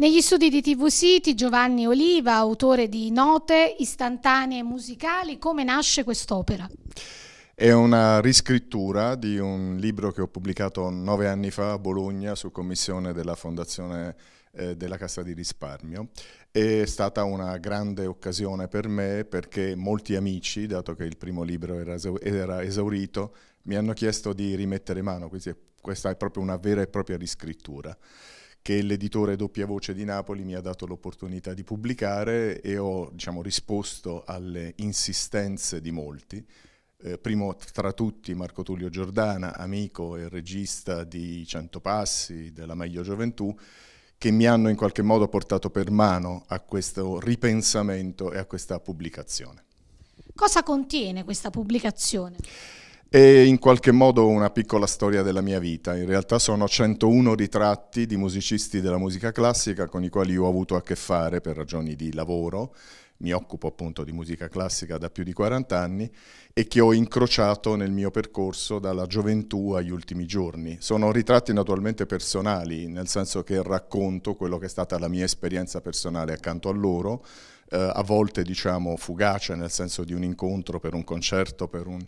Negli studi di TV City Giovanni Oliva, autore di Note istantanee musicali, come nasce quest'opera? È una riscrittura di un libro che ho pubblicato nove anni fa a Bologna su commissione della Fondazione eh, della Cassa di Risparmio. È stata una grande occasione per me perché molti amici, dato che il primo libro era, esaurito, mi hanno chiesto di rimettere mano, quindi questa è proprio una vera e propria riscrittura che l'editore Doppia Voce di Napoli mi ha dato l'opportunità di pubblicare e ho diciamo, risposto alle insistenze di molti. Eh, primo tra tutti Marco Tullio Giordana, amico e regista di Cento Passi, della Meglio Gioventù, che mi hanno in qualche modo portato per mano a questo ripensamento e a questa pubblicazione. Cosa contiene questa pubblicazione? è in qualche modo una piccola storia della mia vita. In realtà sono 101 ritratti di musicisti della musica classica con i quali ho avuto a che fare per ragioni di lavoro, mi occupo appunto di musica classica da più di 40 anni e che ho incrociato nel mio percorso dalla gioventù agli ultimi giorni. Sono ritratti naturalmente personali, nel senso che racconto quello che è stata la mia esperienza personale accanto a loro, eh, a volte diciamo fugace, nel senso di un incontro per un concerto, per un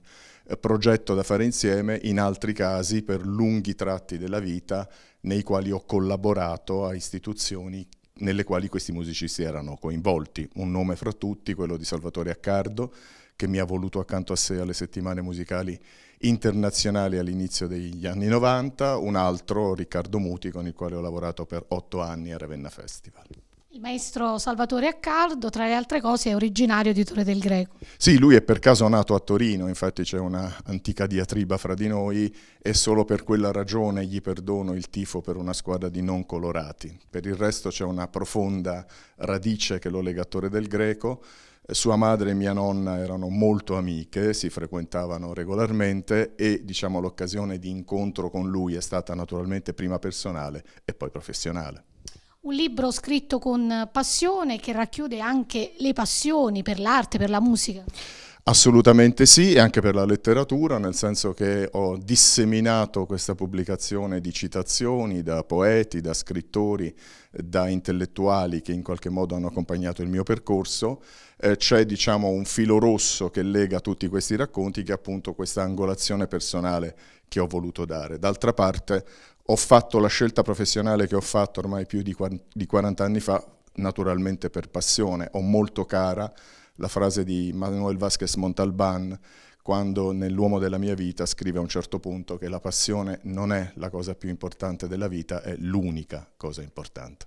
eh, progetto da fare insieme, in altri casi per lunghi tratti della vita nei quali ho collaborato a istituzioni nelle quali questi musicisti erano coinvolti. Un nome fra tutti, quello di Salvatore Accardo, che mi ha voluto accanto a sé alle settimane musicali internazionali all'inizio degli anni 90, un altro Riccardo Muti con il quale ho lavorato per otto anni a Ravenna Festival. Il maestro Salvatore Accardo, tra le altre cose, è originario di Torre del Greco. Sì, lui è per caso nato a Torino, infatti c'è una antica diatriba fra di noi e solo per quella ragione gli perdono il tifo per una squadra di non colorati. Per il resto c'è una profonda radice che lo lega a Torre del Greco. Sua madre e mia nonna erano molto amiche, si frequentavano regolarmente e diciamo, l'occasione di incontro con lui è stata naturalmente prima personale e poi professionale. Un libro scritto con passione che racchiude anche le passioni per l'arte, per la musica. Assolutamente sì, e anche per la letteratura, nel senso che ho disseminato questa pubblicazione di citazioni da poeti, da scrittori, da intellettuali che in qualche modo hanno accompagnato il mio percorso. Eh, C'è diciamo, un filo rosso che lega tutti questi racconti, che è appunto questa angolazione personale che ho voluto dare. D'altra parte ho fatto la scelta professionale che ho fatto ormai più di 40 anni fa, naturalmente per passione. Ho molto cara la frase di Manuel Vasquez Montalban quando nell'uomo della mia vita scrive a un certo punto che la passione non è la cosa più importante della vita, è l'unica cosa importante.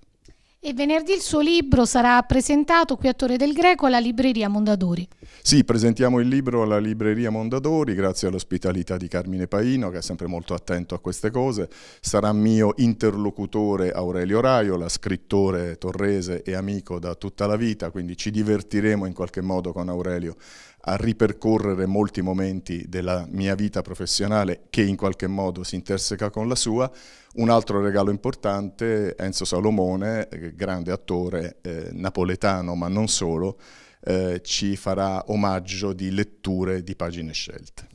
E venerdì il suo libro sarà presentato qui a Torre del Greco alla Libreria Mondadori. Sì, presentiamo il libro alla Libreria Mondadori grazie all'ospitalità di Carmine Paino che è sempre molto attento a queste cose. Sarà mio interlocutore Aurelio Raiola, scrittore torrese e amico da tutta la vita, quindi ci divertiremo in qualche modo con Aurelio a ripercorrere molti momenti della mia vita professionale che in qualche modo si interseca con la sua. Un altro regalo importante, Enzo Salomone, eh, grande attore eh, napoletano ma non solo, eh, ci farà omaggio di letture di pagine scelte.